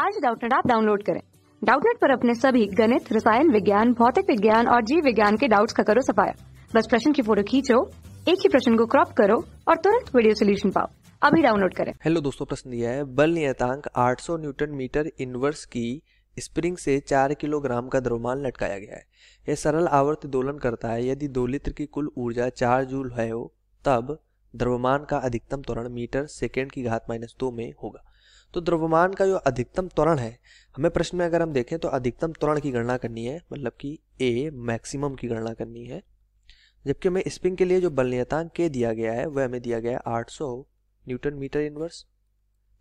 आज डाउटनेट आप डाउनलोड करें डाउटनेट पर अपने सभी गणित रसायन विज्ञान भौतिक विज्ञान और जीव विज्ञान के डाउट्स का करो सफाया बस प्रश्न की फोटो खींचो एक ही प्रश्न को क्रॉप करो और तुरंत वीडियो सोल्यूशन पाओ अभी डाउनलोड करें हेलो दोस्तों प्रश्न दिया है बल नियतांक 800 न्यूटन मीटर इनवर्स की स्प्रिंग से चार किलोग्राम का द्रव्यमान लटकाया गया है यह सरल आवर्त दोलन करता है यदि दो की कुल ऊर्जा चार जूल है हो तब द्रव्यमान का अधिकतम त्वरण मीटर सेकेंड की घात माइनस दो में होगा तो द्रव्यमान का जो अधिकतम त्वरण है हमें प्रश्न में अगर हम देखें तो अधिकतम त्वरण की गणना करनी है मतलब कि ए मैक्सिमम की गणना करनी है जबकि हमें स्प्रिंग के लिए जो बल के दिया गया है वह हमें दिया गया है 800 न्यूटन मीटर इनवर्स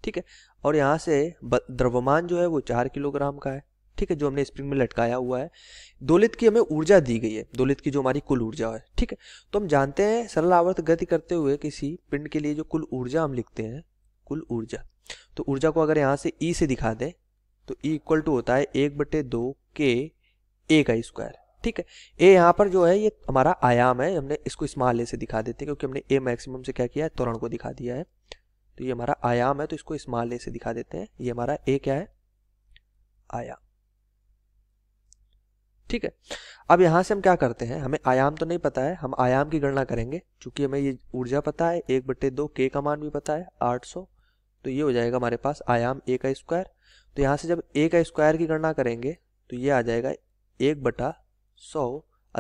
ठीक है और यहाँ से द्रव्यमान जो है वो चार किलोग्राम का है ठीक है जो हमने स्प्रिंग में लटकाया हुआ है दोलित की हमें ऊर्जा दी गई है दोलित की जो हमारी कुल ऊर्जा है ठीक है तो हम जानते हैं सरल आवर्त गति करते हुए किसी पिंड के लिए जो कुल ऊर्जा हम लिखते हैं कुल ऊर्जा तो ऊर्जा को अगर यहाँ से ई e से दिखा दें तो ई इक्वल टू होता है एक बटे दो के ए का स्क्वायर ठीक है ए यहाँ पर जो है ये हमारा आयाम है हमने इसको स्मॉल ए से दिखा देते हैं क्योंकि हमने ए मैक्सिमम से क्या किया है तोरण को दिखा दिया है तो ये हमारा आयाम है तो इसको स्मॉल ए से दिखा देते हैं ये हमारा ए क्या है आयाम ठीक है अब यहां से हम क्या करते हैं हमें आयाम तो नहीं पता है हम आयाम की गणना करेंगे क्योंकि हमें ये ऊर्जा पता है एक बटे दो के का मान भी पता है आठ सौ तो ये हो जाएगा हमारे पास आयाम ए का स्क्वायर तो यहाँ से जब ए का स्क्वायर की गणना करेंगे तो ये आ जाएगा एक बटा सौ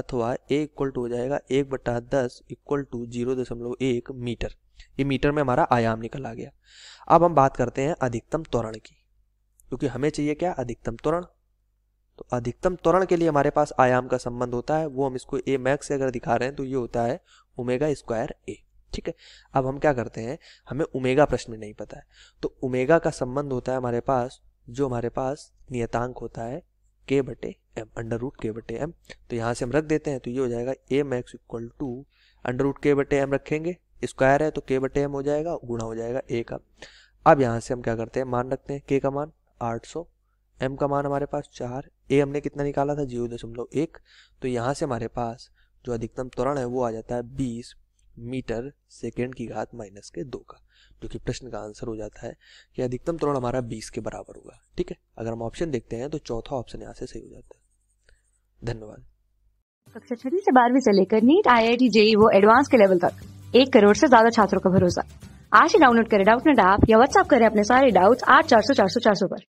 अथवा ए इक्वल टू हो जाएगा एक बटा दस इक्वल टू जीरो दशमलव एक मीटर ये मीटर में हमारा आयाम निकल आ गया अब हम बात करते हैं अधिकतम त्वरण की क्योंकि हमें चाहिए क्या अधिकतम त्वरण तो अधिकतम त्वरण के लिए हमारे पास आयाम का संबंध होता है वो हम इसको ए मैक्स से अगर दिखा रहे हैं तो ये होता है ओमेगा स्क्वायर ए ठीक है अब हम क्या करते हैं हमें उमेगा प्रश्न में नहीं पता है तो उमेगा का संबंध होता है हमारे पास जो हमारे पास नियतांक होता है के बटे एम अंडर रूट के बटे एम तो यहाँ से हम रख देते हैं तो ये हो जाएगा A max equal to under root K बटे एम रखेंगे स्क्वायर है तो के बटे एम हो जाएगा गुणा हो जाएगा ए का अब यहाँ से हम क्या करते हैं मान रखते हैं के का मान सौ एम का मान हमारे पास चार ए हमने कितना निकाला था जीरो दशमलव एक तो यहाँ से हमारे पास जो अधिकतम त्वरण है वो आ जाता है बीस मीटर सेकेंड की घात माइनस के दो का जो कि प्रश्न का आंसर हो जाता है कि अधिकतम त्रोण हमारा बीस के बराबर होगा ठीक है अगर हम ऑप्शन देखते हैं तो चौथा ऑप्शन यहाँ से सही हो जाता है धन्यवाद कक्षा छठी से बारहवीं से लेकर NEET I I T JEE वो एडवांस के लेवल तक एक करोड़ से ज्यादा छात्रों का भरोसा आज ही डाउनलोड करें डाउट नेट ऐप या व्हाट्सअप करें अपने सारे डाउट्स आठ चार सौ चार सौ चार सौ पर